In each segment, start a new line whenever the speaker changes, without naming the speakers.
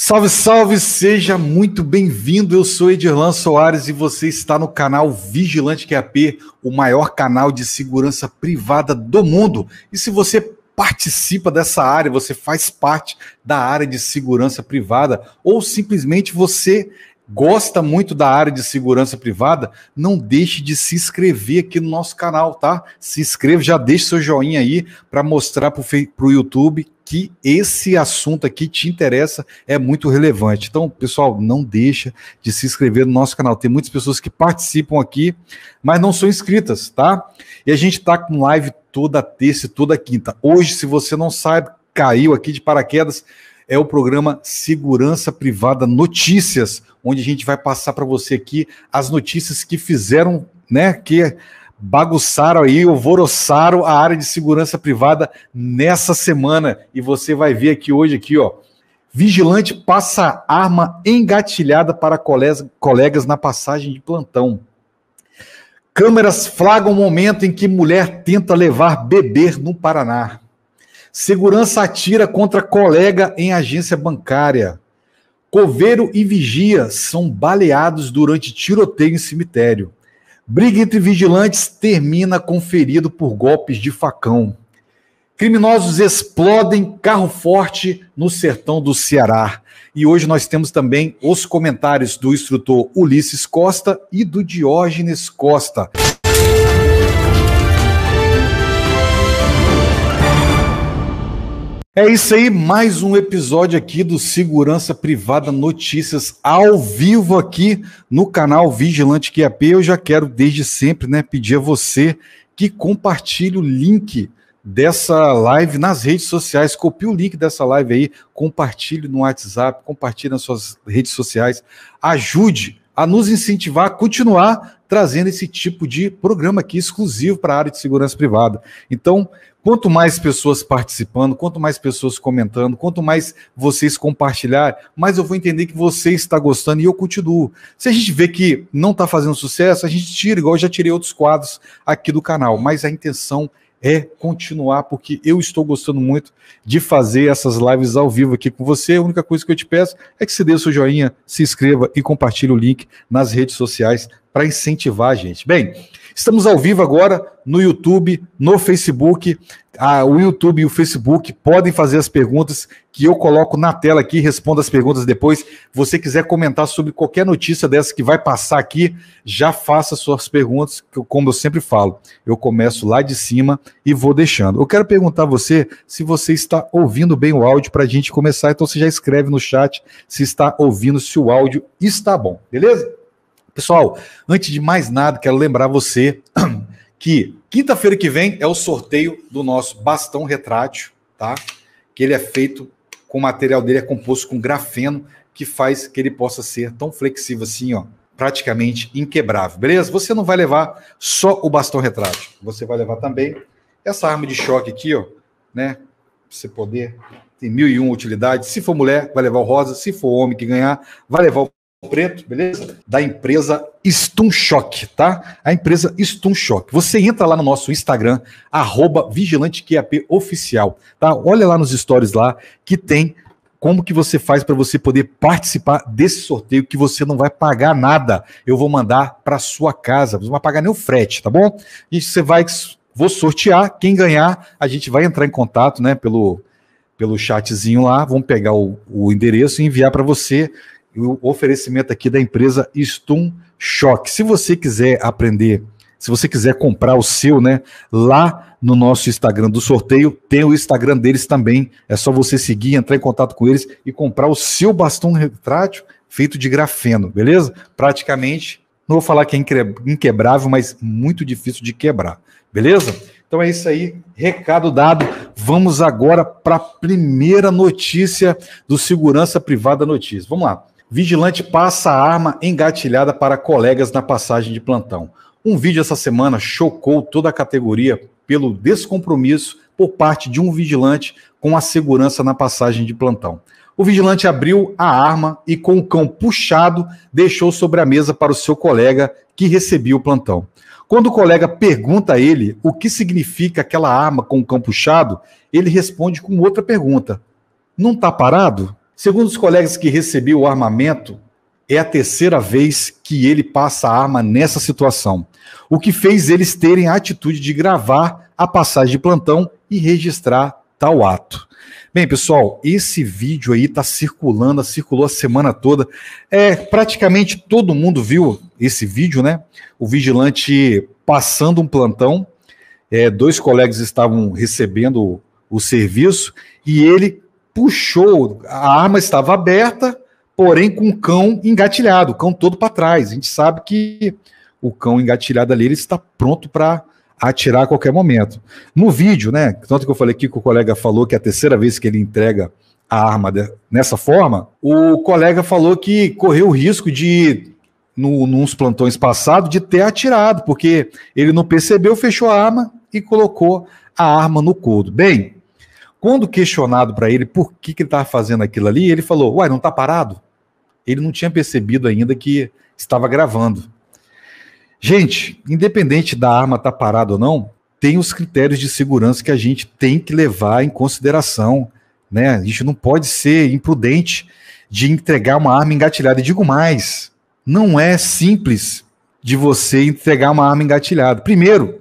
Salve, salve, seja muito bem-vindo. Eu sou Edirlan Soares e você está no canal Vigilante QAP, o maior canal de segurança privada do mundo. E se você participa dessa área, você faz parte da área de segurança privada ou simplesmente você gosta muito da área de segurança privada, não deixe de se inscrever aqui no nosso canal, tá? Se inscreva, já deixe seu joinha aí para mostrar para o YouTube que esse assunto aqui te interessa é muito relevante. Então, pessoal, não deixa de se inscrever no nosso canal. Tem muitas pessoas que participam aqui, mas não são inscritas, tá? E a gente tá com live toda terça e toda quinta. Hoje, se você não sabe, caiu aqui de paraquedas, é o programa Segurança Privada Notícias, onde a gente vai passar para você aqui as notícias que fizeram, né, que bagunçaram aí, alvoroçaram a área de segurança privada nessa semana. E você vai ver aqui hoje, aqui, ó. Vigilante passa arma engatilhada para colegas na passagem de plantão. Câmeras flagram o momento em que mulher tenta levar bebê no Paraná. Segurança atira contra colega em agência bancária. Coveiro e vigia são baleados durante tiroteio em cemitério. Briga entre vigilantes termina com ferido por golpes de facão. Criminosos explodem carro forte no sertão do Ceará. E hoje nós temos também os comentários do instrutor Ulisses Costa e do Diógenes Costa. É isso aí, mais um episódio aqui do Segurança Privada Notícias ao vivo aqui no canal Vigilante QAP. Eu já quero desde sempre, né, pedir a você que compartilhe o link dessa live nas redes sociais, copie o link dessa live aí, compartilhe no WhatsApp, compartilhe nas suas redes sociais, ajude a nos incentivar a continuar trazendo esse tipo de programa aqui exclusivo para a área de segurança privada. Então, quanto mais pessoas participando, quanto mais pessoas comentando, quanto mais vocês compartilhar, mais eu vou entender que você está gostando e eu continuo. Se a gente vê que não está fazendo sucesso, a gente tira, igual eu já tirei outros quadros aqui do canal, mas a intenção é é continuar, porque eu estou gostando muito de fazer essas lives ao vivo aqui com você. A única coisa que eu te peço é que você dê o seu joinha, se inscreva e compartilhe o link nas redes sociais para incentivar a gente. Bem, Estamos ao vivo agora no YouTube, no Facebook. Ah, o YouTube e o Facebook podem fazer as perguntas que eu coloco na tela aqui, respondo as perguntas depois. Você quiser comentar sobre qualquer notícia dessa que vai passar aqui, já faça suas perguntas, como eu sempre falo. Eu começo lá de cima e vou deixando. Eu quero perguntar a você se você está ouvindo bem o áudio para a gente começar. Então você já escreve no chat se está ouvindo, se o áudio está bom, beleza? Pessoal, antes de mais nada, quero lembrar você que quinta-feira que vem é o sorteio do nosso bastão retrátil, tá? Que ele é feito com o material dele é composto com grafeno, que faz que ele possa ser tão flexível assim, ó, praticamente inquebrável, beleza? Você não vai levar só o bastão retrátil, você vai levar também essa arma de choque aqui, ó, né? Pra você poder tem mil e um utilidades. Se for mulher, vai levar o rosa. Se for homem que ganhar, vai levar o preto, beleza? Da empresa Shock, tá? A empresa Shock. Você entra lá no nosso Instagram, arroba Oficial, tá? Olha lá nos stories lá que tem como que você faz para você poder participar desse sorteio que você não vai pagar nada. Eu vou mandar para sua casa, você não vai pagar nem o frete, tá bom? E você vai vou sortear, quem ganhar, a gente vai entrar em contato, né, pelo pelo chatzinho lá, vamos pegar o, o endereço e enviar para você o oferecimento aqui da empresa Stum Shock. Se você quiser aprender, se você quiser comprar o seu, né, lá no nosso Instagram do sorteio, tem o Instagram deles também. É só você seguir, entrar em contato com eles e comprar o seu bastão retrátil feito de grafeno, beleza? Praticamente, não vou falar que é inquebrável, mas muito difícil de quebrar, beleza? Então é isso aí, recado dado. Vamos agora para a primeira notícia do Segurança Privada Notícias. Vamos lá. Vigilante passa a arma engatilhada para colegas na passagem de plantão. Um vídeo essa semana chocou toda a categoria pelo descompromisso por parte de um vigilante com a segurança na passagem de plantão. O vigilante abriu a arma e, com o cão puxado, deixou sobre a mesa para o seu colega que recebia o plantão. Quando o colega pergunta a ele o que significa aquela arma com o cão puxado, ele responde com outra pergunta: Não está parado? Segundo os colegas que recebi o armamento, é a terceira vez que ele passa a arma nessa situação, o que fez eles terem a atitude de gravar a passagem de plantão e registrar tal ato. Bem, pessoal, esse vídeo aí tá circulando, circulou a semana toda. É, praticamente todo mundo viu esse vídeo, né? O vigilante passando um plantão. É, dois colegas estavam recebendo o, o serviço e ele puxou, a arma estava aberta, porém com o cão engatilhado, o cão todo para trás. A gente sabe que o cão engatilhado ali ele está pronto para atirar a qualquer momento. No vídeo, né? Tanto que eu falei aqui que o colega falou que é a terceira vez que ele entrega a arma de, nessa forma, o colega falou que correu o risco de, no, nos plantões passados, de ter atirado, porque ele não percebeu, fechou a arma e colocou a arma no couro. Bem, quando questionado para ele por que, que ele estava fazendo aquilo ali, ele falou: Uai, não está parado? Ele não tinha percebido ainda que estava gravando. Gente, independente da arma estar tá parada ou não, tem os critérios de segurança que a gente tem que levar em consideração. Né? A gente não pode ser imprudente de entregar uma arma engatilhada. E digo mais: não é simples de você entregar uma arma engatilhada. Primeiro,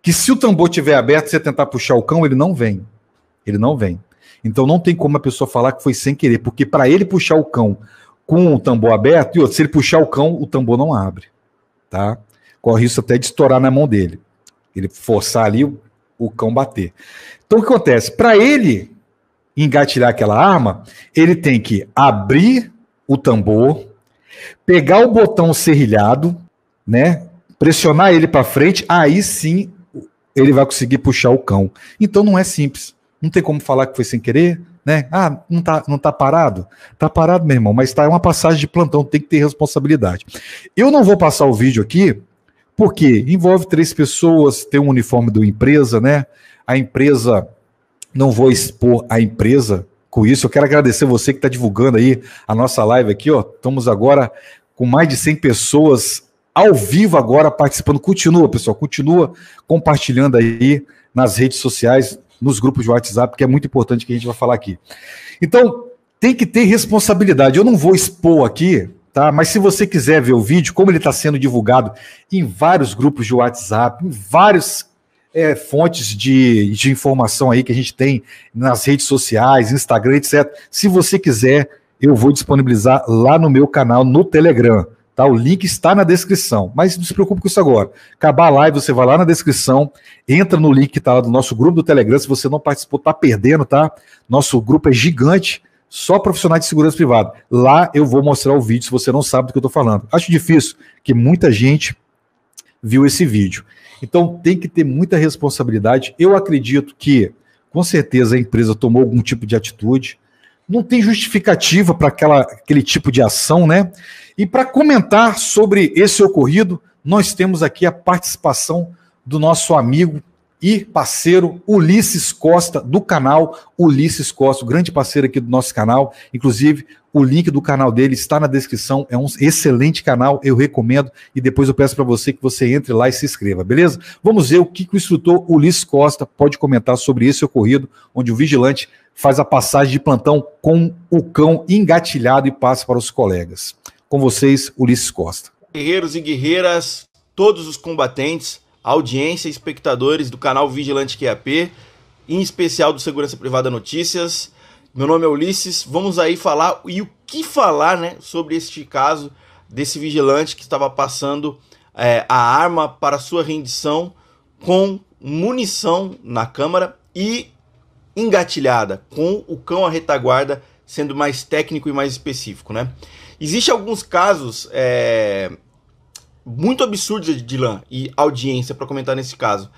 que se o tambor estiver aberto e você tentar puxar o cão, ele não vem. Ele não vem. Então não tem como a pessoa falar que foi sem querer, porque para ele puxar o cão com o tambor aberto, e outro, se ele puxar o cão, o tambor não abre. Tá? Corre isso até de estourar na mão dele. Ele forçar ali o, o cão bater. Então o que acontece? Para ele engatilhar aquela arma, ele tem que abrir o tambor, pegar o botão serrilhado, né? Pressionar ele para frente, aí sim ele vai conseguir puxar o cão. Então não é simples não tem como falar que foi sem querer, né? Ah, não tá, não tá parado? Tá parado, meu irmão, mas tá é uma passagem de plantão, tem que ter responsabilidade. Eu não vou passar o vídeo aqui, porque envolve três pessoas, tem um uniforme da empresa, né? A empresa, não vou expor a empresa com isso. Eu quero agradecer você que está divulgando aí a nossa live aqui, ó. Estamos agora com mais de 100 pessoas ao vivo agora participando. Continua, pessoal, continua compartilhando aí nas redes sociais nos grupos de WhatsApp, que é muito importante que a gente vai falar aqui. Então, tem que ter responsabilidade. Eu não vou expor aqui, tá? Mas se você quiser ver o vídeo, como ele está sendo divulgado em vários grupos de WhatsApp, em vários é, fontes de, de informação aí que a gente tem nas redes sociais, Instagram, etc. Se você quiser, eu vou disponibilizar lá no meu canal no Telegram. Tá? O link está na descrição. Mas não se preocupe com isso agora. Acabar a live, você vai lá na descrição, entra no link que tá lá do nosso grupo do Telegram. Se você não participou, tá perdendo, tá? Nosso grupo é gigante, só profissionais de segurança privada. Lá eu vou mostrar o vídeo se você não sabe do que eu estou falando. Acho difícil que muita gente viu esse vídeo. Então tem que ter muita responsabilidade. Eu acredito que, com certeza, a empresa tomou algum tipo de atitude. Não tem justificativa para aquele tipo de ação, né? E para comentar sobre esse ocorrido, nós temos aqui a participação do nosso amigo e parceiro Ulisses Costa, do canal Ulisses Costa, grande parceiro aqui do nosso canal. Inclusive, o link do canal dele está na descrição, é um excelente canal, eu recomendo. E depois eu peço para você que você entre lá e se inscreva, beleza? Vamos ver o que, que o instrutor Ulisses Costa pode comentar sobre esse ocorrido, onde o vigilante faz a passagem de plantão com o cão engatilhado e passa para os colegas. Com vocês, Ulisses Costa.
Guerreiros e guerreiras, todos os combatentes, audiência e espectadores do canal Vigilante QAP, em especial do Segurança Privada Notícias. Meu nome é Ulisses. Vamos aí falar e o que falar, né, sobre este caso desse vigilante que estava passando é, a arma para sua rendição com munição na câmara e engatilhada, com o cão à retaguarda sendo mais técnico e mais específico, né? Existem alguns casos é, muito absurdos de Dylan e audiência para comentar nesse caso.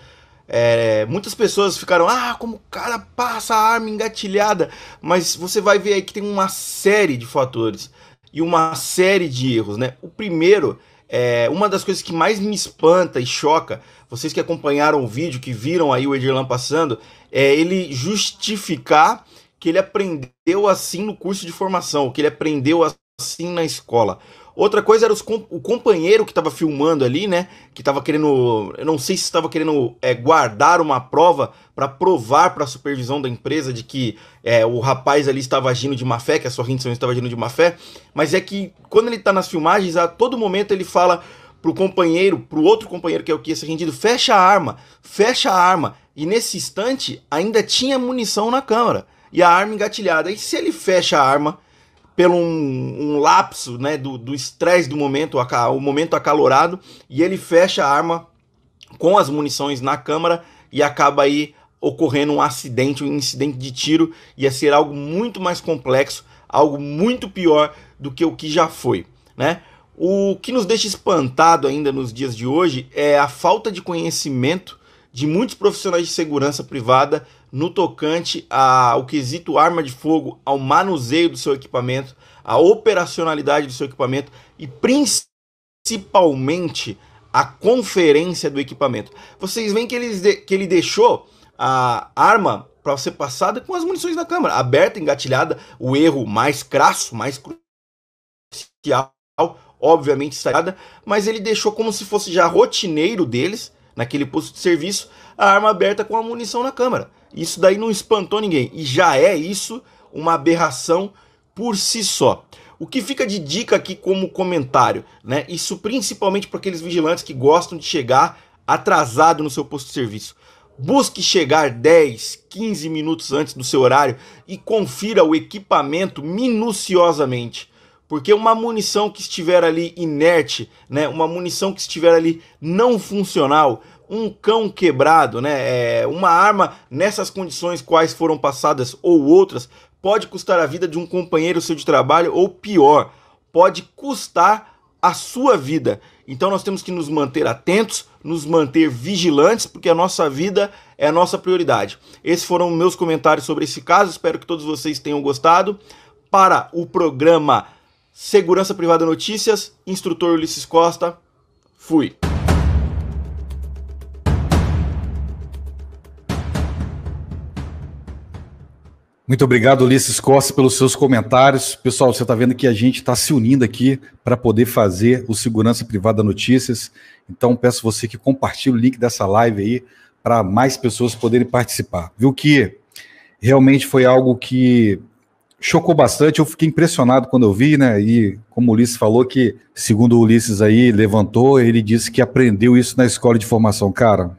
É, muitas pessoas ficaram, ah, como o cara passa a arma engatilhada, mas você vai ver aí que tem uma série de fatores e uma série de erros, né? O primeiro é, uma das coisas que mais me espanta e choca, vocês que acompanharam o vídeo, que viram aí o Edirlan passando, é ele justificar que ele aprendeu assim no curso de formação, que ele aprendeu assim na escola. Outra coisa era com, o companheiro que estava filmando ali, né? Que estava querendo, eu não sei se estava querendo é, guardar uma prova para provar para a supervisão da empresa de que é, o rapaz ali estava agindo de má fé, que a sua rendição estava agindo de má fé. Mas é que quando ele está nas filmagens, a todo momento ele fala pro companheiro, pro outro companheiro que é o que ia ser rendido, fecha a arma, fecha a arma. E nesse instante ainda tinha munição na câmara e a arma engatilhada. E se ele fecha a arma pelo um, um, lapso né, do estresse do, do momento, o momento acalorado, e ele fecha a arma com as munições na câmara e acaba aí ocorrendo um acidente, um incidente de tiro, ia ser algo muito mais complexo, algo muito pior do que o que já foi, né? O que nos deixa espantado ainda nos dias de hoje é a falta de conhecimento de muitos profissionais de segurança privada no tocante ao quesito arma de fogo, ao manuseio do seu equipamento, à operacionalidade do seu equipamento e principalmente a conferência do equipamento. Vocês veem que ele, que ele deixou a arma para ser passada com as munições na câmara, aberta, engatilhada, o erro mais crasso, mais crucial, obviamente sagrada, mas ele deixou como se fosse já rotineiro deles, naquele posto de serviço, a arma aberta com a munição na câmara. Isso daí não espantou ninguém. E já é isso uma aberração por si só. O que fica de dica aqui como comentário, né? Isso principalmente para aqueles vigilantes que gostam de chegar atrasado no seu posto de serviço. Busque chegar 10, 15 minutos antes do seu horário e confira o equipamento minuciosamente. Porque uma munição que estiver ali inerte, né, uma munição que estiver ali não funcional, um cão quebrado, né? É, uma arma nessas condições quais foram passadas ou outras pode custar a vida de um companheiro seu de trabalho ou pior, pode custar a sua vida. Então nós temos que nos manter atentos, nos manter vigilantes, porque a nossa vida é a nossa prioridade. Esses foram meus comentários sobre esse caso, espero que todos vocês tenham gostado. Para o programa Segurança Privada Notícias, instrutor Ulisses Costa, fui.
Muito obrigado, Ulisses Costa, pelos seus comentários. Pessoal, você está vendo que a gente está se unindo aqui para poder fazer o Segurança Privada Notícias. Então, peço você que compartilhe o link dessa live aí para mais pessoas poderem participar. Viu que realmente foi algo que chocou bastante. Eu fiquei impressionado quando eu vi, né? E como o Ulisses falou, que, segundo o Ulisses aí levantou, ele disse que aprendeu isso na escola de formação. Cara,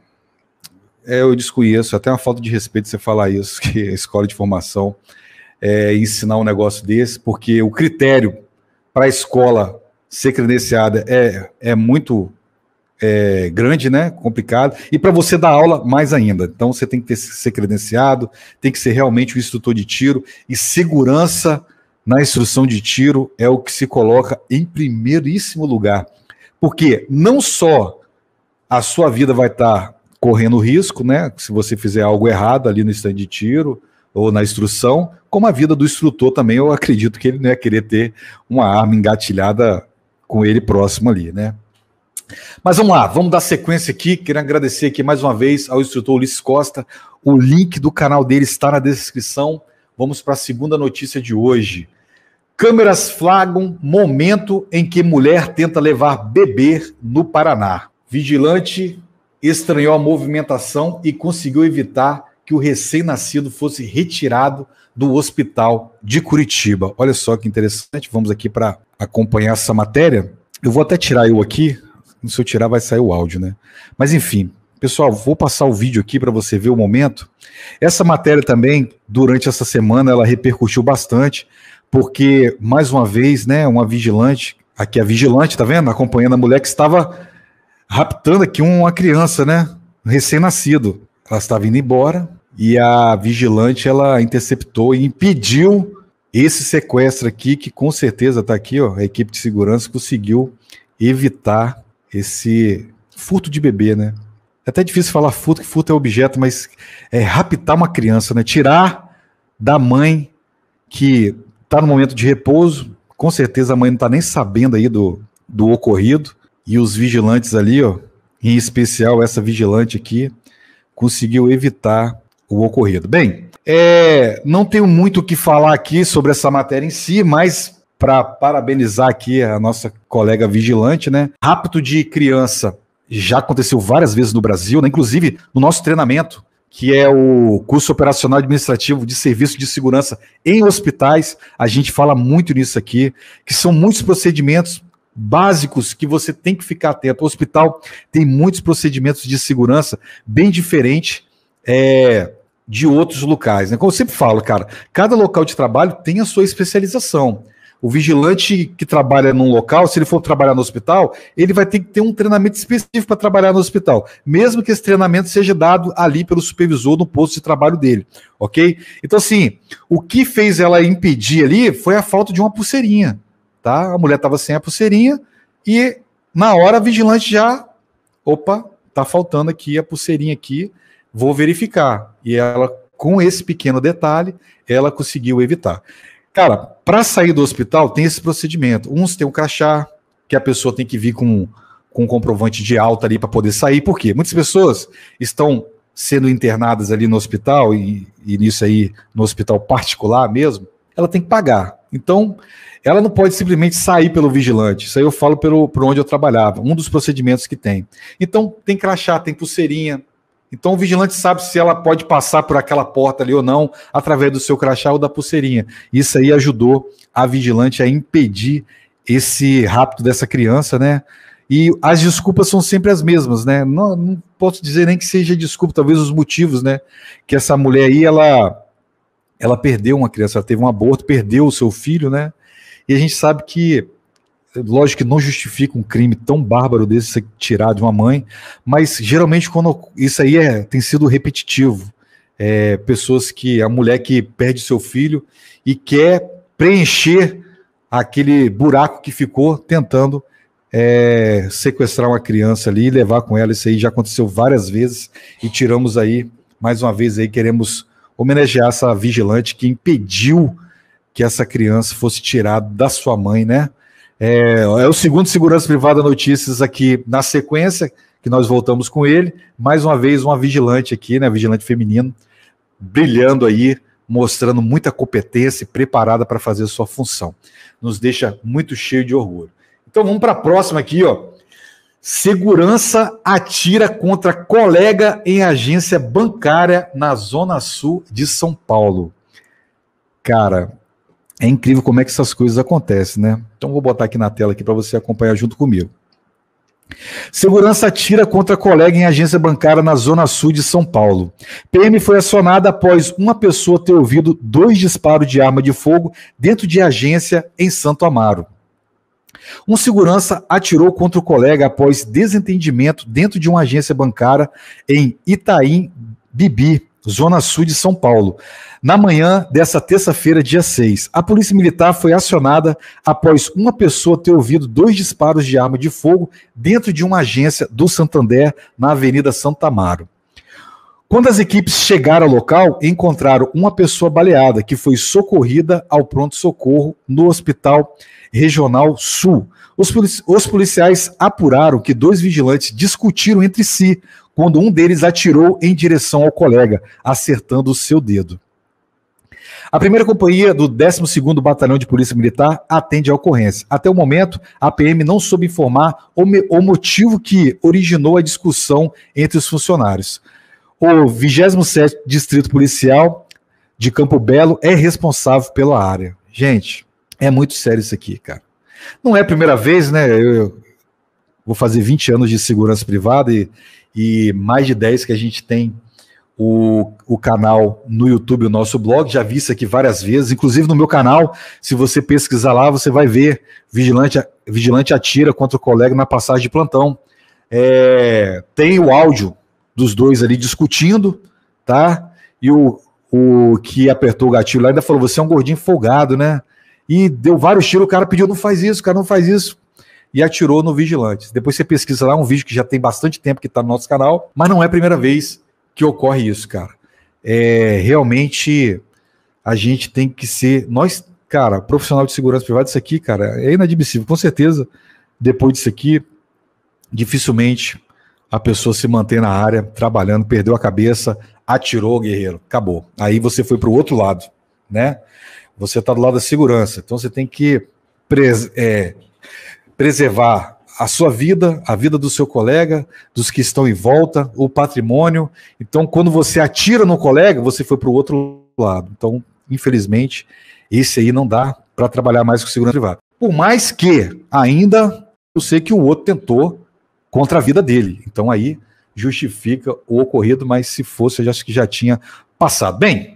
é, eu desconheço, até uma falta de respeito você falar isso, que a é escola de formação é, ensinar um negócio desse, porque o critério para a escola ser credenciada é, é muito é, grande, né? Complicado. E para você dar aula, mais ainda. Então você tem que ter, ser credenciado, tem que ser realmente o um instrutor de tiro e segurança na instrução de tiro é o que se coloca em primeiríssimo lugar. Porque não só a sua vida vai estar tá correndo risco, né? Se você fizer algo errado ali no stand de tiro ou na instrução, como a vida do instrutor também, eu acredito que ele não né, ia querer ter uma arma engatilhada com ele próximo ali, né? Mas vamos lá, vamos dar sequência aqui. Quero agradecer aqui mais uma vez ao instrutor Ulisses Costa. O link do canal dele está na descrição. Vamos para a segunda notícia de hoje. Câmeras flagram momento em que mulher tenta levar bebê no Paraná. Vigilante estranhou a movimentação e conseguiu evitar que o recém-nascido fosse retirado do hospital de Curitiba. Olha só que interessante, vamos aqui para acompanhar essa matéria. Eu vou até tirar eu aqui, se eu tirar vai sair o áudio, né? Mas enfim, pessoal, vou passar o vídeo aqui para você ver o momento. Essa matéria também, durante essa semana, ela repercutiu bastante, porque mais uma vez, né, uma vigilante, aqui a vigilante, tá vendo? Acompanhando a mulher que estava raptando aqui uma criança, né? recém-nascido. Ela estava indo embora e a vigilante ela interceptou e impediu esse sequestro aqui, que com certeza está aqui, ó, a equipe de segurança conseguiu evitar esse furto de bebê, né? É até difícil falar furto, que furto é objeto, mas é raptar uma criança, né? Tirar da mãe que está no momento de repouso, com certeza a mãe não está nem sabendo aí do, do ocorrido, e os vigilantes ali, ó, em especial essa vigilante aqui, conseguiu evitar o ocorrido. Bem, é, não tenho muito o que falar aqui sobre essa matéria em si, mas para parabenizar aqui a nossa colega vigilante, né? Rapto de criança já aconteceu várias vezes no Brasil, né? inclusive no nosso treinamento, que é o curso operacional administrativo de serviço de segurança em hospitais. A gente fala muito nisso aqui, que são muitos procedimentos básicos que você tem que ficar atento. O hospital tem muitos procedimentos de segurança bem diferente é, de outros locais. Né? Como eu sempre falo, cara, cada local de trabalho tem a sua especialização. O vigilante que trabalha num local, se ele for trabalhar no hospital, ele vai ter que ter um treinamento específico para trabalhar no hospital, mesmo que esse treinamento seja dado ali pelo supervisor no posto de trabalho dele, ok? Então, assim, o que fez ela impedir ali foi a falta de uma pulseirinha tá? A mulher estava sem a pulseirinha e na hora a vigilante já, opa, tá faltando aqui a pulseirinha aqui, vou verificar. E ela, com esse pequeno detalhe, ela conseguiu evitar. Cara, para sair do hospital tem esse procedimento. Uns tem um crachá que a pessoa tem que vir com com um comprovante de alta ali para poder sair. Por quê? Muitas pessoas estão sendo internadas ali no hospital e, e nisso aí no hospital particular mesmo, ela tem que pagar. Então, ela não pode simplesmente sair pelo vigilante. Isso aí eu falo pelo, por onde eu trabalhava, um dos procedimentos que tem. Então, tem crachá, tem pulseirinha. Então, o vigilante sabe se ela pode passar por aquela porta ali ou não, através do seu crachá ou da pulseirinha. Isso aí ajudou a vigilante a impedir esse rapto dessa criança, né? E as desculpas são sempre as mesmas, né? Não, não, posso dizer nem que seja desculpa, talvez os motivos, né? Que essa mulher aí, ela, ela perdeu uma criança, ela teve um aborto, perdeu o seu filho, né? E a gente sabe que, lógico que não justifica um crime tão bárbaro desse ser tirado de uma mãe, mas geralmente quando isso aí é, tem sido repetitivo. É, pessoas que. a mulher que perde seu filho e quer preencher aquele buraco que ficou tentando é, sequestrar uma criança ali e levar com ela. Isso aí já aconteceu várias vezes e tiramos aí, mais uma vez aí, queremos homenagear essa vigilante que impediu que essa criança fosse tirada da sua mãe, né? É, é o segundo Segurança Privada Notícias aqui na sequência, que nós voltamos com ele. Mais uma vez, uma vigilante aqui, né? Vigilante feminino, brilhando aí, mostrando muita competência e preparada para fazer a sua função. Nos deixa muito cheio de orgulho. Então vamos para a próxima aqui, ó. Segurança atira contra colega em agência bancária na Zona Sul de São Paulo. Cara, é incrível como é que essas coisas acontecem, né? Então vou botar aqui na tela aqui para você acompanhar junto comigo. Segurança tira contra colega em agência bancária na Zona Sul de São Paulo. PM foi acionada após uma pessoa ter ouvido dois disparos de arma de fogo dentro de agência em Santo Amaro. Um segurança atirou contra o colega após desentendimento dentro de uma agência bancária em Itaim Bibi, Zona Sul de São Paulo. Na manhã dessa terça-feira, dia 6, a Polícia Militar foi acionada após uma pessoa ter ouvido dois disparos de arma de fogo dentro de uma agência do Santander, na Avenida Santa Amaro. Quando as equipes chegaram ao local, encontraram uma pessoa baleada que foi socorrida ao pronto-socorro no Hospital Regional Sul. Os, polici os, policiais apuraram que dois vigilantes discutiram entre si quando um deles atirou em direção ao colega, acertando o seu dedo. A primeira companhia do 12º Batalhão de Polícia Militar atende a ocorrência. Até o momento, a PM não soube informar o, me, o motivo que originou a discussão entre os funcionários. O 27º Distrito Policial de Campo Belo é responsável pela área. Gente, é muito sério isso aqui, cara. Não é a primeira vez, né? Eu, eu vou fazer 20 anos de segurança privada e, e mais de 10 que a gente tem o, o canal no YouTube, o nosso blog, já vi isso aqui várias vezes, inclusive no meu canal, se você pesquisar lá, você vai ver vigilante, vigilante atira contra o colega na passagem de plantão. É, tem o áudio dos dois ali discutindo, tá? E o, o que apertou o gatilho lá ainda falou: você é um gordinho folgado, né? E deu vários tiros, o cara pediu: não faz isso, cara, não faz isso. E atirou no vigilante. Depois você pesquisa lá um vídeo que já tem bastante tempo que está no nosso canal, mas não é a primeira vez que ocorre isso, cara. É, realmente a gente tem que ser. Nós, cara, profissional de segurança privada, isso aqui, cara, é inadmissível. Com certeza, depois disso aqui, dificilmente a pessoa se mantém na área, trabalhando, perdeu a cabeça, atirou, o guerreiro, acabou. Aí você foi para o outro lado, né? Você está do lado da segurança. Então você tem que pres é, preservar a sua vida, a vida do seu colega, dos que estão em volta, o patrimônio. Então, quando você atira no colega, você foi para o outro lado. Então, infelizmente, esse aí não dá para trabalhar mais com segurança privada. Por mais que ainda eu sei que o outro tentou contra a vida dele. Então aí justifica o ocorrido, mas se fosse, eu acho que já tinha passado. Bem,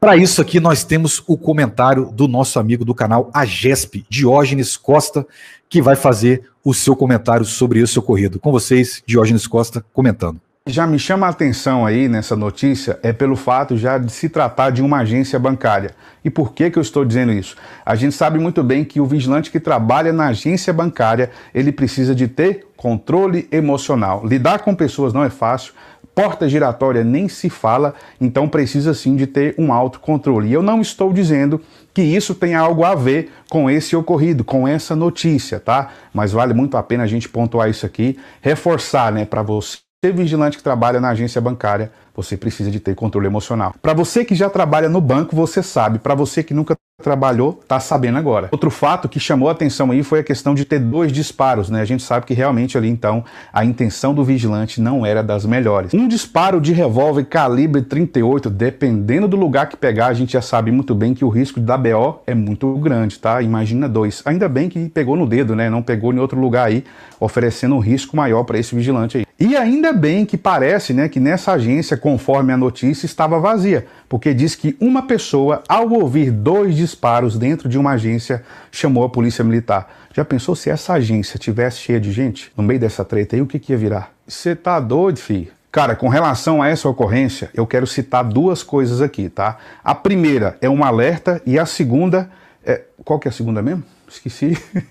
para isso aqui, nós temos o comentário do nosso amigo do canal AGESP, Diógenes Costa, que vai fazer o seu comentário sobre esse ocorrido. Com vocês, Diógenes Costa comentando.
Já me chama a atenção aí nessa notícia é pelo fato já de se tratar de uma agência bancária. E por que, que eu estou dizendo isso? A gente sabe muito bem que o vigilante que trabalha na agência bancária, ele precisa de ter controle emocional. Lidar com pessoas não é fácil, Porta giratória nem se fala, então precisa sim de ter um autocontrole. E eu não estou dizendo que isso tenha algo a ver com esse ocorrido, com essa notícia, tá? Mas vale muito a pena a gente pontuar isso aqui, reforçar, né, para você vigilante que trabalha na agência bancária você precisa de ter controle emocional. Para você que já trabalha no banco, você sabe. Para você que nunca trabalhou, tá sabendo agora. Outro fato que chamou a atenção aí foi a questão de ter dois disparos, né? A gente sabe que realmente ali então a intenção do vigilante não era das melhores. Um disparo de revólver calibre 38, dependendo do lugar que pegar, a gente já sabe muito bem que o risco da BO é muito grande, tá? Imagina dois. Ainda bem que pegou no dedo, né? Não pegou em outro lugar aí, oferecendo um risco maior para esse vigilante aí. E ainda bem que parece, né, que nessa agência conforme a notícia, estava vazia, porque diz que uma pessoa, ao ouvir dois disparos dentro de uma agência, chamou a polícia militar. Já pensou se essa agência tivesse cheia de gente no meio dessa treta aí, o que, que ia virar? Você tá doido, filho? Cara, com relação a essa ocorrência, eu quero citar duas coisas aqui, tá? A primeira é um alerta e a segunda é. Qual que é a segunda mesmo? Esqueci.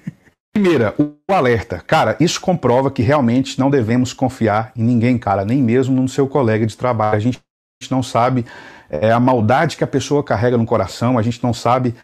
Primeira, o alerta. Cara, isso comprova que realmente não devemos confiar em ninguém, cara, nem mesmo no seu colega de trabalho. A gente não sabe é, a maldade que a pessoa carrega no coração, a gente não sabe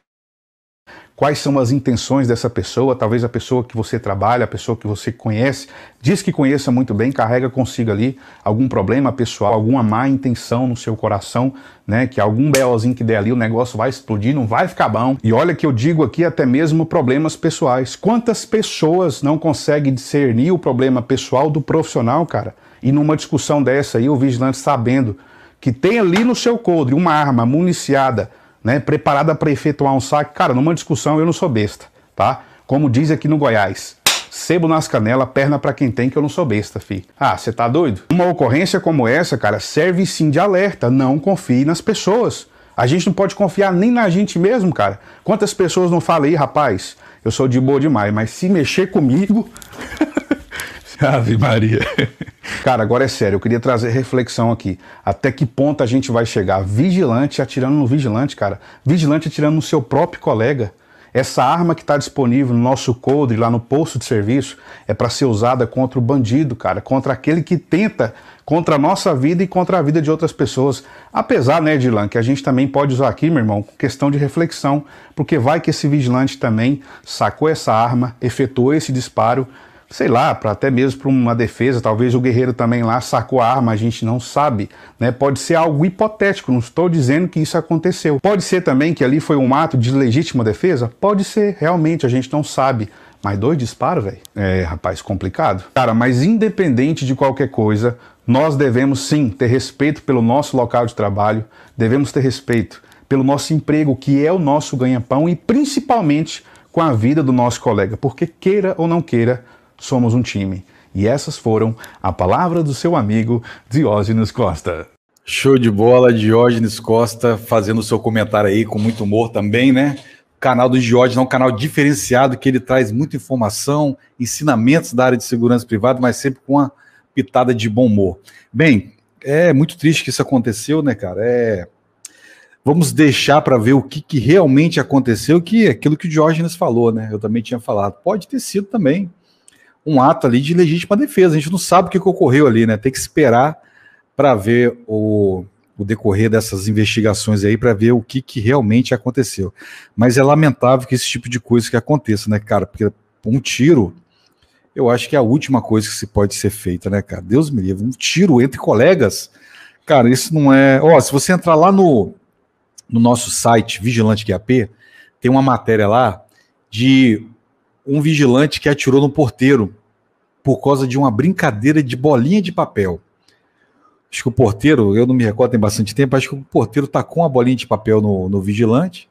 quais são as intenções dessa pessoa, talvez a pessoa que você trabalha, a pessoa que você conhece, diz que conheça muito bem, carrega consigo ali algum problema pessoal, alguma má intenção no seu coração, né, que algum belozinho que der ali, o negócio vai explodir, não vai ficar bom. E olha que eu digo aqui até mesmo problemas pessoais. Quantas pessoas não conseguem discernir o problema pessoal do profissional, cara? E numa discussão dessa aí, o vigilante sabendo que tem ali no seu coldre uma arma municiada né, preparada para efetuar um saque. Cara, numa discussão eu não sou besta, tá? Como diz aqui no Goiás, sebo nas canelas, perna para quem tem, que eu não sou besta, fi. Ah, você tá doido? Uma ocorrência como essa, cara, serve sim de alerta. Não confie nas pessoas. A gente não pode confiar nem na gente mesmo, cara. Quantas pessoas não falam aí, rapaz, eu sou de boa demais, mas se mexer comigo. Ave Maria. Cara, agora é sério, eu queria trazer reflexão aqui. Até que ponto a gente vai chegar? Vigilante atirando no vigilante, cara. Vigilante atirando no seu próprio colega. Essa arma que está disponível no nosso coldre, lá no posto de serviço, é para ser usada contra o bandido, cara, contra aquele que tenta, contra a nossa vida e contra a vida de outras pessoas. Apesar, né, Dilan, que a gente também pode usar aqui, meu irmão, questão de reflexão, porque vai que esse vigilante também sacou essa arma, efetuou esse disparo, sei lá, para até mesmo para uma defesa, talvez o guerreiro também lá sacou a arma, a gente não sabe, né? Pode ser algo hipotético, não estou dizendo que isso aconteceu. Pode ser também que ali foi um ato de legítima defesa? Pode ser, realmente, a gente não sabe. Mas dois disparos, velho? É, rapaz, complicado. Cara, mas independente de qualquer coisa, nós devemos sim ter respeito pelo nosso local de trabalho, devemos ter respeito pelo nosso emprego, que é o nosso ganha-pão, e principalmente com a vida do nosso colega, porque queira ou não queira, somos um time. E essas foram a palavra do seu amigo Diógenes Costa. Show de bola, Diógenes Costa
fazendo o seu comentário aí com muito humor também, né? O canal do Diógenes é um canal diferenciado que ele traz muita informação, ensinamentos da área de segurança privada, mas sempre com uma pitada de bom humor. Bem, é muito triste que isso aconteceu, né, cara? É... Vamos deixar para ver o que, que realmente aconteceu, que é aquilo que o Diógenes falou, né? Eu também tinha falado. Pode ter sido também um ato ali de legítima defesa. A gente não sabe o que, que ocorreu ali, né? Tem que esperar para ver o, o decorrer dessas investigações aí, para ver o que, que realmente aconteceu. Mas é lamentável que esse tipo de coisa que aconteça, né, cara? Porque um tiro, eu acho que é a última coisa que se pode ser feita, né, cara? Deus me livre, um tiro entre colegas. Cara, isso não é. Ó, se você entrar lá no, no nosso site Vigilante QAP, tem uma matéria lá de um vigilante que atirou no porteiro por causa de uma brincadeira de bolinha de papel. Acho que o porteiro, eu não me recordo, tem bastante tempo, acho que o porteiro tacou uma bolinha de papel no, no vigilante.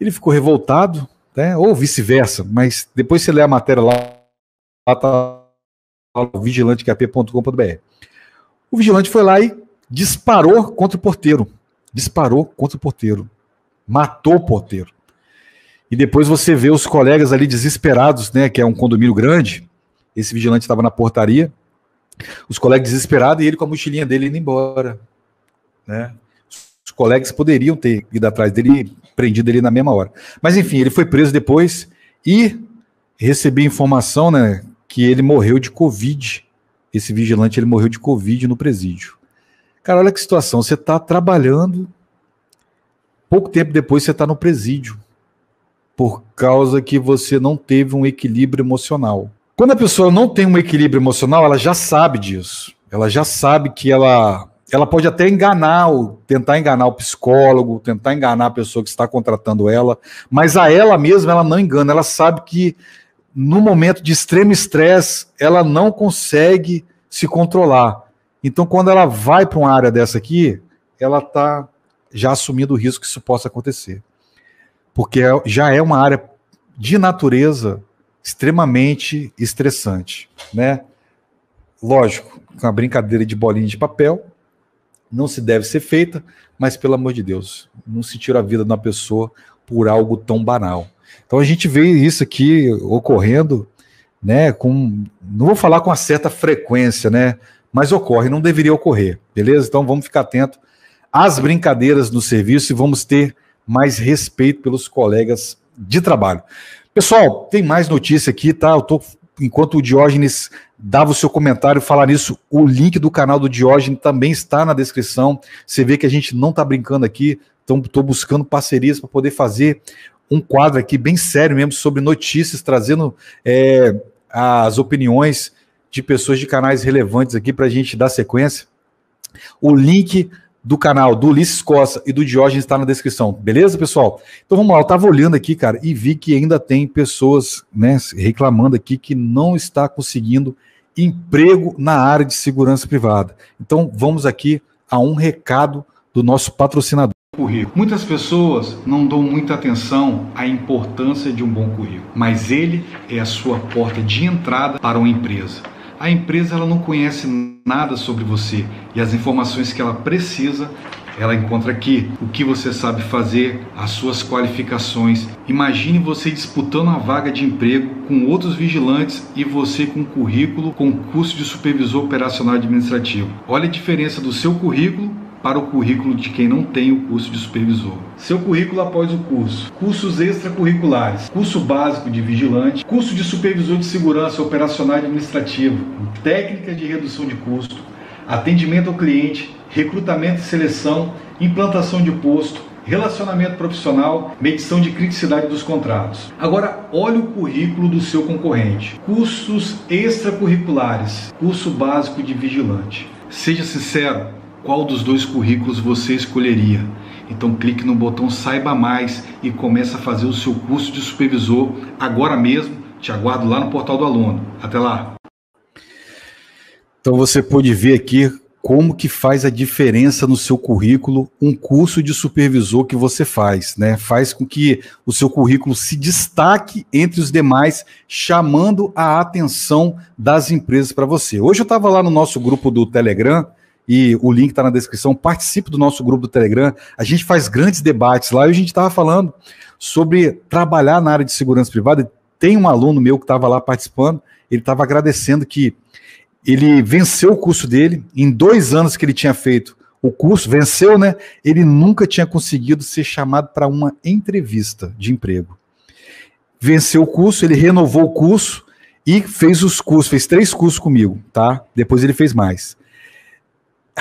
Ele ficou revoltado, né? ou vice-versa, mas depois você lê a matéria lá, lá tá vigilantecap.com.br. O vigilante foi lá e disparou contra o porteiro. Disparou contra o porteiro. Matou o porteiro. E depois você vê os colegas ali desesperados, né? Que é um condomínio grande. Esse vigilante estava na portaria. Os colegas desesperados e ele com a mochilinha dele indo embora. Né? Os colegas poderiam ter ido atrás dele prendido ele na mesma hora. Mas enfim, ele foi preso depois e recebi informação né, que ele morreu de Covid. Esse vigilante ele morreu de Covid no presídio. Cara, olha que situação. Você está trabalhando, pouco tempo depois você está no presídio por causa que você não teve um equilíbrio emocional. Quando a pessoa não tem um equilíbrio emocional, ela já sabe disso. Ela já sabe que ela ela pode até enganar, tentar enganar o psicólogo, tentar enganar a pessoa que está contratando ela, mas a ela mesma ela não engana, ela sabe que no momento de extremo estresse ela não consegue se controlar. Então, quando ela vai para uma área dessa aqui, ela está já assumindo o risco que isso possa acontecer porque é, já é uma área de natureza extremamente estressante, né? Lógico, uma brincadeira de bolinha de papel não se deve ser feita, mas pelo amor de Deus, não se tira a vida de uma pessoa por algo tão banal. Então a gente vê isso aqui ocorrendo, né, com não vou falar com uma certa frequência, né, mas ocorre, não deveria ocorrer, beleza? Então vamos ficar atento às brincadeiras no serviço e vamos ter mais respeito pelos colegas de trabalho. Pessoal, tem mais notícia aqui, tá? Eu tô enquanto o Diógenes dava o seu comentário, falar nisso, o link do canal do Diógenes também está na descrição. Você vê que a gente não está brincando aqui, Então, estou buscando parcerias para poder fazer um quadro aqui bem sério mesmo sobre notícias, trazendo é, as opiniões de pessoas de canais relevantes aqui para a gente dar sequência. O link do canal do Ulisses Costa e do Diógenes está na descrição, beleza, pessoal? Então vamos lá, eu estava olhando aqui, cara, e vi que ainda tem pessoas né, reclamando aqui que não está conseguindo emprego na área de segurança privada. Então vamos aqui a um recado do nosso patrocinador. Currículo. Muitas pessoas não dão muita atenção à importância de um bom currículo, mas ele é a sua porta de entrada para uma empresa a empresa ela não conhece nada sobre você e as informações que ela precisa ela encontra aqui o que você sabe fazer, as suas qualificações. Imagine você disputando a vaga de emprego com outros vigilantes e você com currículo com curso de supervisor operacional administrativo. Olha a diferença do seu currículo para o currículo de quem não tem o curso de supervisor. Seu currículo após o curso: cursos extracurriculares, curso básico de vigilante, curso de supervisor de segurança operacional e administrativo, técnicas de redução de custo, atendimento ao cliente, recrutamento e seleção, implantação de posto, relacionamento profissional, medição de criticidade dos contratos. Agora, olhe o currículo do seu concorrente. Cursos extracurriculares, curso básico de vigilante. Seja sincero, qual dos dois currículos você escolheria? Então clique no botão Saiba Mais e comece a fazer o seu curso de supervisor agora mesmo. Te aguardo lá no portal do aluno. Até lá. Então você pode ver aqui como que faz a diferença no seu currículo um curso de supervisor que você faz, né? Faz com que o seu currículo se destaque entre os demais, chamando a atenção das empresas para você. Hoje eu estava lá no nosso grupo do Telegram e o link está na descrição. Participe do nosso grupo do Telegram. A gente faz grandes debates lá e a gente estava falando sobre trabalhar na área de segurança privada. Tem um aluno meu que estava lá participando, ele estava agradecendo que ele venceu o curso dele em dois anos que ele tinha feito o curso, venceu, né? Ele nunca tinha conseguido ser chamado para uma entrevista de emprego. Venceu o curso, ele renovou o curso e fez os cursos, fez três cursos comigo, tá? Depois ele fez mais.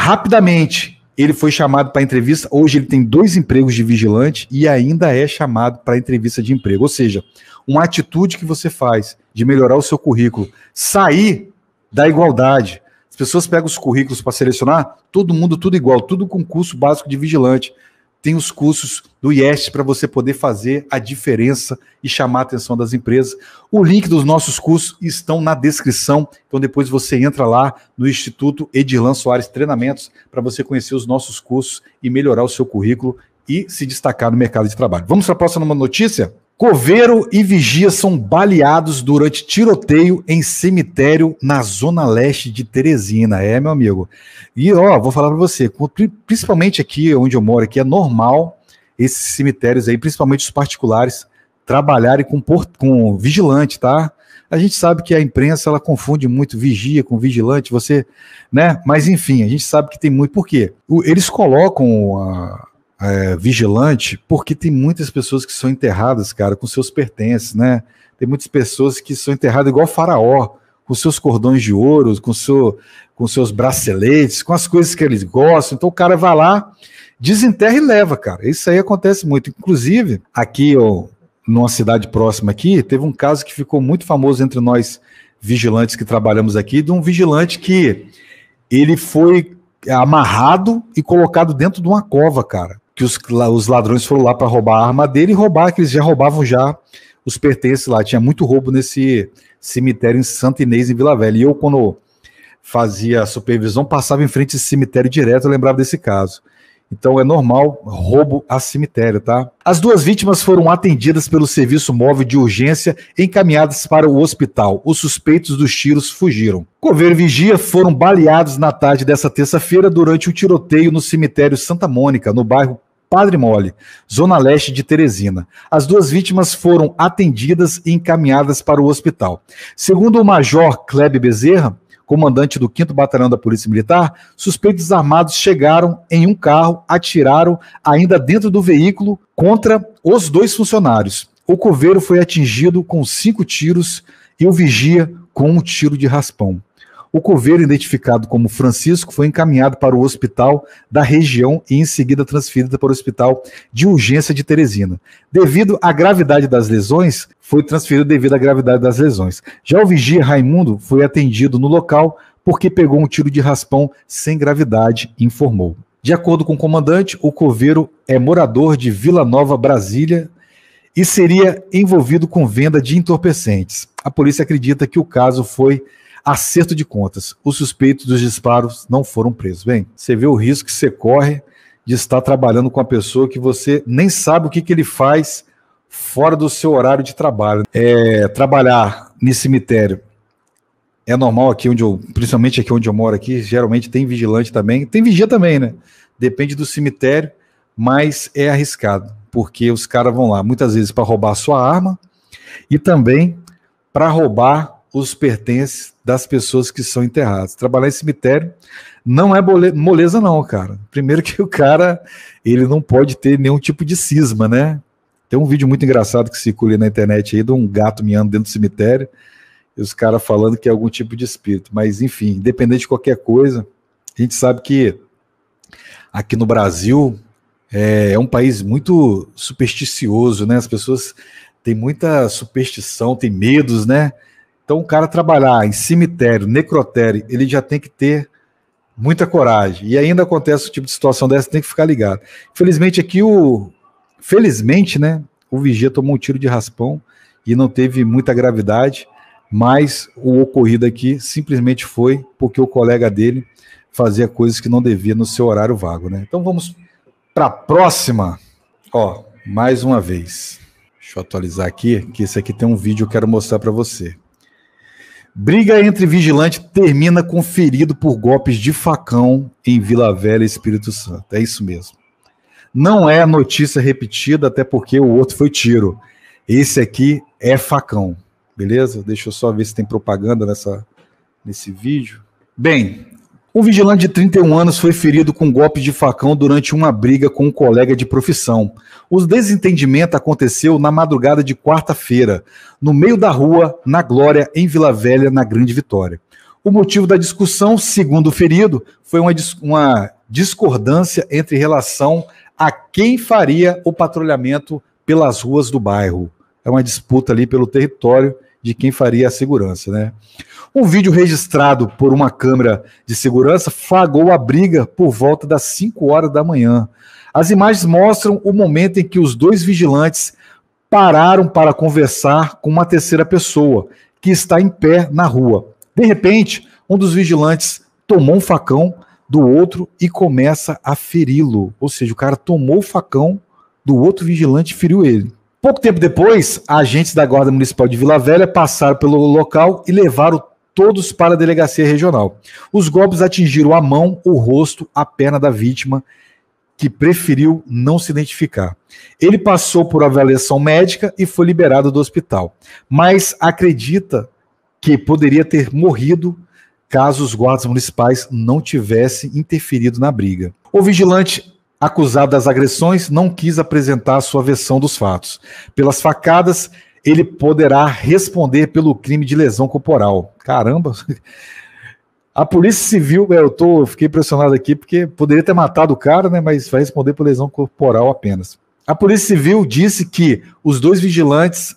Rapidamente, ele foi chamado para entrevista. Hoje ele tem dois empregos de vigilante e ainda é chamado para entrevista de emprego. Ou seja, uma atitude que você faz de melhorar o seu currículo, sair da igualdade. As pessoas pegam os currículos para selecionar, todo mundo tudo igual, tudo com curso básico de vigilante tem os cursos do IES para você poder fazer a diferença e chamar a atenção das empresas. O link dos nossos cursos estão na descrição, então depois você entra lá no Instituto Edilan Soares Treinamentos para você conhecer os nossos cursos e melhorar o seu currículo e se destacar no mercado de trabalho. Vamos para a próxima notícia? Coveiro e vigia são baleados durante tiroteio em cemitério na zona leste de Teresina. É, meu amigo. E ó, vou falar para você, principalmente aqui onde eu moro, aqui é normal esses cemitérios aí, principalmente os particulares, trabalharem com, com vigilante, tá? A gente sabe que a imprensa ela confunde muito vigia com vigilante, você, né? Mas enfim, a gente sabe que tem muito. Por quê? eles colocam a, é, vigilante, porque tem muitas pessoas que são enterradas, cara, com seus pertences, né? Tem muitas pessoas que são enterradas igual faraó, com seus cordões de ouro, com, seu, com seus braceletes, com as coisas que eles gostam. Então o cara vai lá, desenterra e leva, cara. Isso aí acontece muito. Inclusive, aqui, ó, numa cidade próxima aqui, teve um caso que ficou muito famoso entre nós vigilantes que trabalhamos aqui, de um vigilante que ele foi amarrado e colocado dentro de uma cova, cara que os, os ladrões foram lá para roubar a arma dele e roubar, que eles já roubavam já os pertences lá. Tinha muito roubo nesse cemitério em Santa Inês, em Vila Velha. E eu, quando fazia supervisão, passava em frente desse cemitério direto, eu lembrava desse caso. Então é normal roubo a cemitério, tá? As duas vítimas foram atendidas pelo serviço móvel de urgência, encaminhadas para o hospital. Os suspeitos dos tiros fugiram. Coveiro e Vigia foram baleados na tarde dessa terça-feira durante um tiroteio no cemitério Santa Mônica, no bairro Padre Mole, Zona Leste de Teresina. As duas vítimas foram atendidas e encaminhadas para o hospital. Segundo o Major Klebe Bezerra, comandante do 5 Batalhão da Polícia Militar, suspeitos armados chegaram em um carro, atiraram ainda dentro do veículo contra os dois funcionários. O coveiro foi atingido com cinco tiros e o vigia com um tiro de raspão. O coveiro, identificado como Francisco, foi encaminhado para o hospital da região e em seguida transferido para o hospital de urgência de Teresina. Devido à gravidade das lesões, foi transferido devido à gravidade das lesões. Já o vigia Raimundo foi atendido no local porque pegou um tiro de raspão sem gravidade, informou. De acordo com o comandante, o coveiro é morador de Vila Nova, Brasília, e seria envolvido com venda de entorpecentes. A polícia acredita que o caso foi Acerto de contas: os suspeitos dos disparos não foram presos. Bem, você vê o risco que você corre de estar trabalhando com a pessoa que você nem sabe o que, que ele faz fora do seu horário de trabalho. É, trabalhar no cemitério é normal aqui onde eu, principalmente aqui onde eu moro aqui, geralmente tem vigilante também, tem vigia também, né? Depende do cemitério, mas é arriscado, porque os caras vão lá muitas vezes para roubar sua arma e também para roubar os pertences das pessoas que são enterradas. Trabalhar em cemitério não é moleza não, cara. Primeiro que o cara, ele não pode ter nenhum tipo de cisma, né? Tem um vídeo muito engraçado que circula na internet aí de um gato miando dentro do cemitério e os caras falando que é algum tipo de espírito. Mas, enfim, independente de qualquer coisa, a gente sabe que aqui no Brasil é, é um país muito supersticioso, né? As pessoas têm muita superstição, têm medos, né? Então, o cara trabalhar em cemitério, necrotério, ele já tem que ter muita coragem. E ainda acontece o tipo de situação dessa, tem que ficar ligado. Felizmente aqui o felizmente, né, o vigia tomou um tiro de raspão e não teve muita gravidade, mas o ocorrido aqui simplesmente foi porque o colega dele fazia coisas que não devia no seu horário vago, né? Então vamos para a próxima. Ó, mais uma vez. Deixa eu atualizar aqui, que esse aqui tem um vídeo que eu quero mostrar para você. Briga entre vigilante termina com ferido por golpes de facão em Vila Velha, Espírito Santo. É isso mesmo. Não é notícia repetida, até porque o outro foi tiro. Esse aqui é facão. Beleza? Deixa eu só ver se tem propaganda nessa, nesse vídeo. Bem, um vigilante de 31 anos foi ferido com um golpe de facão durante uma briga com um colega de profissão. O desentendimento aconteceu na madrugada de quarta-feira, no meio da rua, na Glória, em Vila Velha, na Grande Vitória. O motivo da discussão, segundo o ferido, foi uma, dis uma discordância entre relação a quem faria o patrulhamento pelas ruas do bairro. É uma disputa ali pelo território de quem faria a segurança, né? Um vídeo registrado por uma câmera de segurança flagrou a briga por volta das 5 horas da manhã. As imagens mostram o momento em que os dois vigilantes pararam para conversar com uma terceira pessoa que está em pé na rua. De repente, um dos vigilantes tomou um facão do outro e começa a feri-lo. Ou seja, o cara tomou o facão do outro vigilante e feriu ele. Pouco tempo depois, agentes da Guarda Municipal de Vila Velha passaram pelo local e levaram todos para a delegacia regional. Os golpes atingiram a mão, o rosto, a perna da vítima, que preferiu não se identificar. Ele passou por avaliação médica e foi liberado do hospital, mas acredita que poderia ter morrido caso os guardas municipais não tivessem interferido na briga. O vigilante acusado das agressões, não quis apresentar sua versão dos fatos. Pelas facadas, ele poderá responder pelo crime de lesão corporal. Caramba! A Polícia Civil, eu tô, fiquei impressionado aqui porque poderia ter matado o cara, né, mas vai responder por lesão corporal apenas. A Polícia Civil disse que os dois vigilantes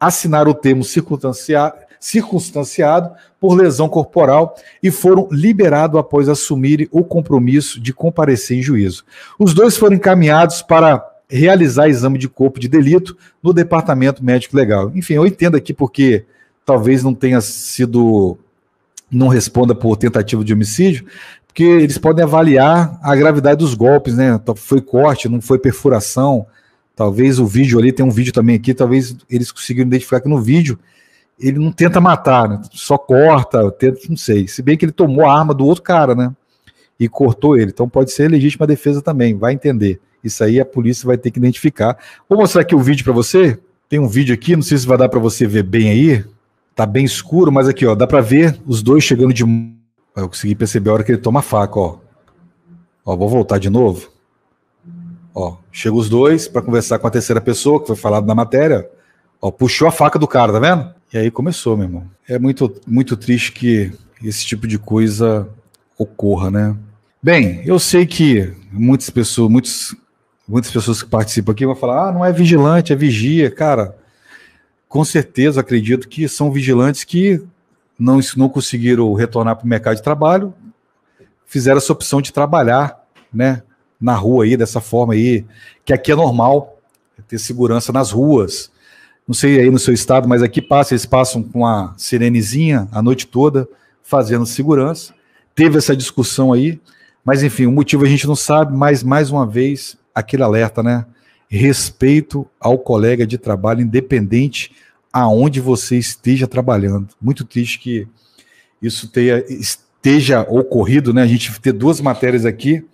assinaram o termo circunstanciado, circunstanciado por lesão corporal e foram liberados após assumirem o compromisso de comparecer em juízo. Os dois foram encaminhados para realizar exame de corpo de delito no departamento médico legal. Enfim, eu entendo aqui porque talvez não tenha sido não responda por tentativa de homicídio, porque eles podem avaliar a gravidade dos golpes, né? Então, foi corte, não foi perfuração. Talvez o vídeo ali, tem um vídeo também aqui, talvez eles consigam identificar que no vídeo ele não tenta é. matar, né? só corta, tenta, não sei. Se bem que ele tomou a arma do outro cara, né? E cortou ele. Então pode ser legítima defesa também, vai entender. Isso aí a polícia vai ter que identificar. Vou mostrar aqui o vídeo para você. Tem um vídeo aqui, não sei se vai dar para você ver bem aí. Tá bem escuro, mas aqui, ó, dá para ver os dois chegando de eu consegui perceber a hora que ele toma a faca, ó. Ó, vou voltar de novo. Ó, chega os dois para conversar com a terceira pessoa que foi falado na matéria. Ó, puxou a faca do cara, tá vendo? E aí começou, meu irmão. É muito, muito triste que esse tipo de coisa ocorra, né? Bem, eu sei que muitas pessoas, muitos, muitas pessoas que participam aqui vão falar: ah, não é vigilante, é vigia. Cara, com certeza acredito que são vigilantes que não, não conseguiram retornar para o mercado de trabalho, fizeram essa opção de trabalhar, né? Na rua aí, dessa forma aí, que aqui é normal, é ter segurança nas ruas. Não sei aí no seu estado, mas aqui passa, eles passam com a sirenezinha a noite toda, fazendo segurança. Teve essa discussão aí, mas enfim, o motivo a gente não sabe, mas mais uma vez, aquele alerta, né? Respeito ao colega de trabalho, independente aonde você esteja trabalhando. Muito triste que isso tenha, esteja ocorrido, né? A gente ter duas matérias aqui,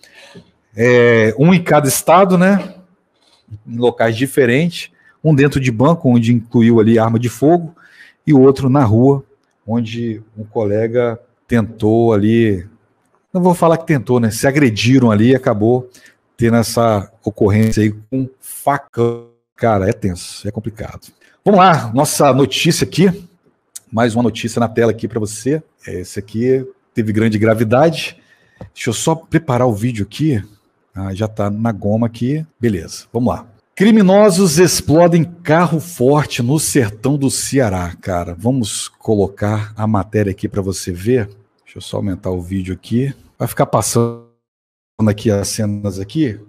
é, um em cada estado, né? Em locais diferentes um dentro de banco, onde incluiu ali arma de fogo, e outro na rua, onde um colega tentou ali, não vou falar que tentou, né? Se agrediram ali e acabou tendo essa ocorrência aí com facão. Cara, é tenso, é complicado. Vamos lá, nossa notícia aqui. Mais uma notícia na tela aqui para você. É, esse aqui teve grande gravidade. Deixa eu só preparar o vídeo aqui. Ah, já está na goma aqui. Beleza, vamos lá. Criminosos explodem carro forte no sertão do Ceará, cara. Vamos colocar a matéria aqui para você ver. Deixa eu só aumentar o vídeo aqui. Vai ficar passando aqui as cenas aqui.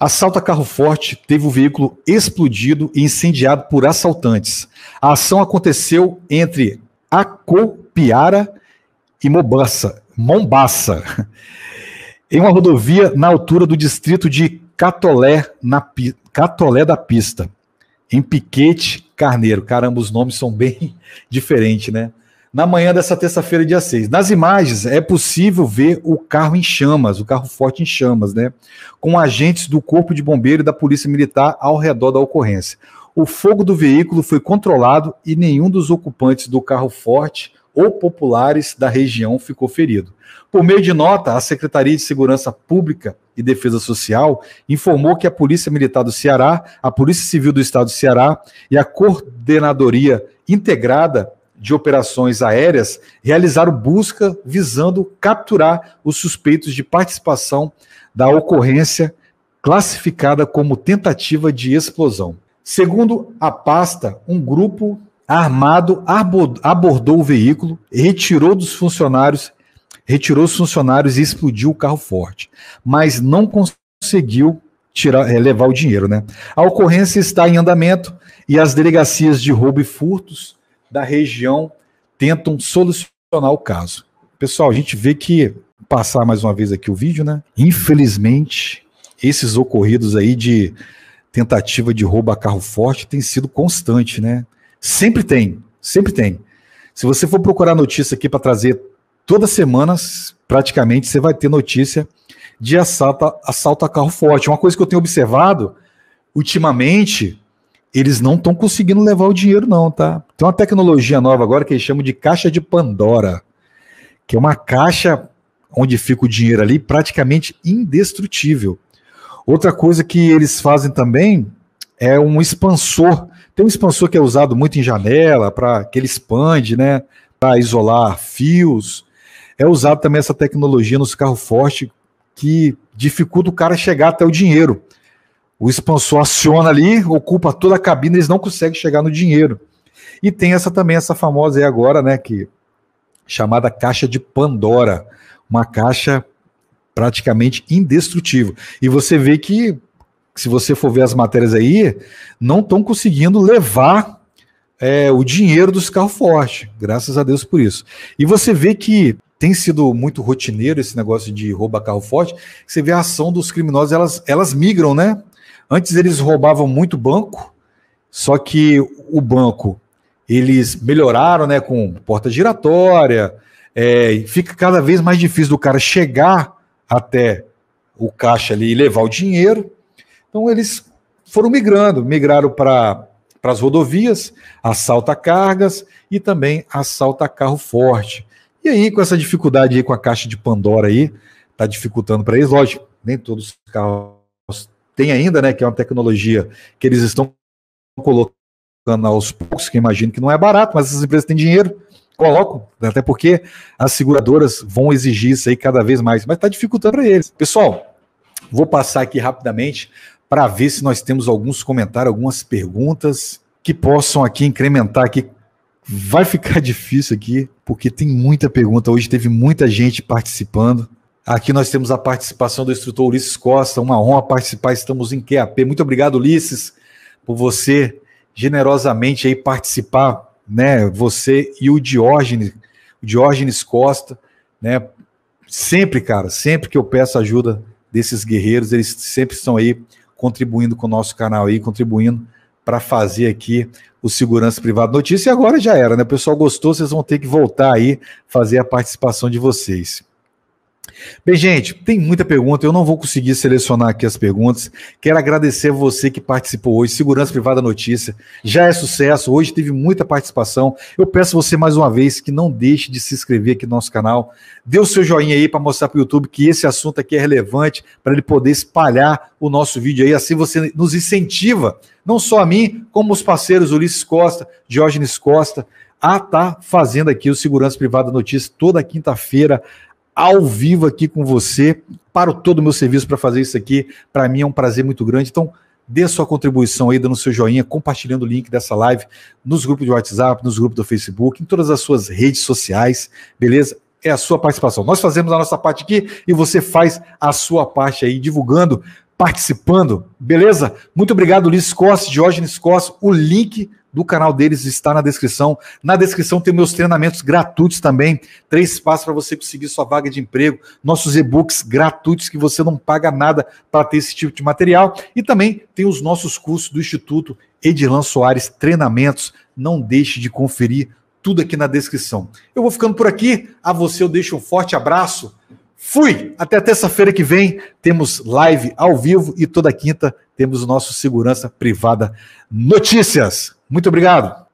Assalto a carro forte teve o veículo explodido e incendiado por assaltantes. A ação aconteceu entre Acopiara e Mombaça, em uma rodovia na altura do distrito de Catolé, na, Catolé da Pista, em Piquete Carneiro. Caramba, os nomes são bem diferentes, né? Na manhã dessa terça-feira, dia 6. Nas imagens, é possível ver o carro em chamas, o carro forte em chamas, né? Com agentes do Corpo de Bombeiro e da Polícia Militar ao redor da ocorrência. O fogo do veículo foi controlado e nenhum dos ocupantes do carro forte ou populares da região ficou ferido. Por meio de nota, a Secretaria de Segurança Pública e Defesa Social informou que a Polícia Militar do Ceará, a Polícia Civil do Estado do Ceará e a Coordenadoria Integrada de Operações Aéreas realizaram busca visando capturar os suspeitos de participação da ocorrência classificada como tentativa de explosão. Segundo a pasta, um grupo armado abordou o veículo, retirou dos funcionários retirou os funcionários e explodiu o carro forte, mas não conseguiu tirar, eh, levar o dinheiro. Né? A ocorrência está em andamento e as delegacias de roubo e furtos da região tentam solucionar o caso. Pessoal, a gente vê que, passar mais uma vez aqui o vídeo, né? Infelizmente, esses ocorridos aí de tentativa de roubo a carro forte tem sido constante, né? Sempre tem, sempre tem. Se você for procurar notícia aqui para trazer todas semanas praticamente, você vai ter notícia de assalto, assalto a carro forte. Uma coisa que eu tenho observado, ultimamente, eles não estão conseguindo levar o dinheiro, não, tá? Tem uma tecnologia nova agora que eles chamam de caixa de Pandora, que é uma caixa onde fica o dinheiro ali praticamente indestrutível. Outra coisa que eles fazem também é um expansor. Tem um expansor que é usado muito em janela para que ele expande, né? Para isolar fios é usado também essa tecnologia nos carros fortes que dificulta o cara chegar até o dinheiro. O expansor aciona ali, ocupa toda a cabine, eles não conseguem chegar no dinheiro. E tem essa também, essa famosa aí agora, né, que chamada caixa de Pandora, uma caixa praticamente indestrutível. E você vê que se você for ver as matérias aí, não estão conseguindo levar é, o dinheiro dos carros fortes. Graças a Deus por isso. E você vê que tem sido muito rotineiro esse negócio de rouba carro forte. Você vê a ação dos criminosos, elas, elas migram, né? Antes eles roubavam muito banco, só que o banco eles melhoraram, né, com porta giratória. É, fica cada vez mais difícil do cara chegar até o caixa ali e levar o dinheiro. Então eles foram migrando, migraram para as rodovias, assalta cargas e também assalta carro forte. E aí, com essa dificuldade aí com a caixa de Pandora aí, tá dificultando para eles, lógico, nem todos os carros têm ainda, né, que é uma tecnologia que eles estão colocando aos poucos, que imagino que não é barato, mas essas empresas têm dinheiro, colocam, né, até porque as seguradoras vão exigir isso aí cada vez mais, mas está dificultando para eles. Pessoal, vou passar aqui rapidamente para ver se nós temos alguns comentários, algumas perguntas que possam aqui incrementar aqui Vai ficar difícil aqui, porque tem muita pergunta. Hoje teve muita gente participando. Aqui nós temos a participação do instrutor Ulisses Costa. Uma honra participar. Estamos em QAP. Muito obrigado, Ulisses, por você generosamente aí participar, né? Você e o Diógenes, o Diógenes Costa, né? Sempre, cara, sempre que eu peço ajuda desses guerreiros, eles sempre estão aí contribuindo com o nosso canal aí, contribuindo para fazer aqui o Segurança Privada Notícia. E agora já era, né? O pessoal gostou, vocês vão ter que voltar aí fazer a participação de vocês. Bem, gente, tem muita pergunta. Eu não vou conseguir selecionar aqui as perguntas. Quero agradecer a você que participou hoje. Segurança Privada Notícia já é sucesso. Hoje teve muita participação. Eu peço você mais uma vez que não deixe de se inscrever aqui no nosso canal. Dê o seu joinha aí para mostrar para o YouTube que esse assunto aqui é relevante para ele poder espalhar o nosso vídeo aí. Assim você nos incentiva, não só a mim, como os parceiros Ulisses Costa, Diógenes Costa, a estar tá fazendo aqui o Segurança Privada Notícia toda quinta-feira ao vivo aqui com você. Paro todo o meu serviço para fazer isso aqui. Para mim é um prazer muito grande. Então, dê sua contribuição aí, dando seu joinha, compartilhando o link dessa live nos grupos de WhatsApp, nos grupos do Facebook, em todas as suas redes sociais, beleza? É a sua participação. Nós fazemos a nossa parte aqui e você faz a sua parte aí, divulgando, participando, beleza? Muito obrigado, Ulisses Costa, Diógenes Costa. O link do canal deles está na descrição. Na descrição tem meus treinamentos gratuitos também, três passos para você conseguir sua vaga de emprego, nossos e-books gratuitos que você não paga nada para ter esse tipo de material e também tem os nossos cursos do Instituto Edilan Soares Treinamentos. Não deixe de conferir tudo aqui na descrição. Eu vou ficando por aqui. A você eu deixo um forte abraço. Fui! Até terça-feira que vem temos live ao vivo e toda quinta temos o nosso Segurança Privada Notícias. Muito obrigado.